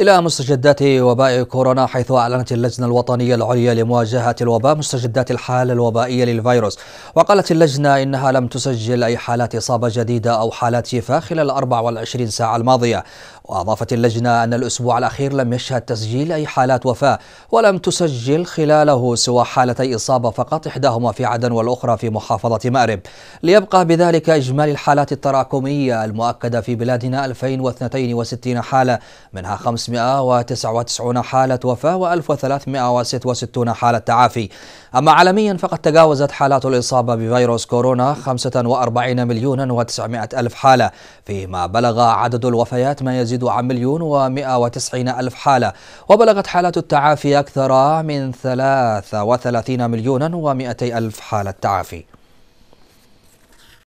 إلى مستجدات وباء كورونا حيث أعلنت اللجنة الوطنية العليا لمواجهة الوباء مستجدات الحالة الوبائية للفيروس وقالت اللجنة إنها لم تسجل أي حالات إصابة جديدة أو حالات شفاء خلال 24 ساعة الماضية وأضافت اللجنة أن الأسبوع الأخير لم يشهد تسجيل أي حالات وفاة ولم تسجل خلاله سوى حالتي إصابة فقط إحداهما في عدن والأخرى في محافظة مأرب ليبقى بذلك إجمالي الحالات التراكمية المؤكدة في بلادنا 2062 حالة منها 599 حالة وفاة و1366 حالة تعافي أما عالميا فقد تجاوزت حالات الإصابة بفيروس كورونا 45 مليون و900 ألف حالة فيما بلغ عدد الوفيات ما يزيد يزيد عن مليون ومئة وتسعين ألف حالة وبلغت حالات التعافي أكثر من ثلاثة وثلاثين مليونا ومئتي ألف حالة تعافي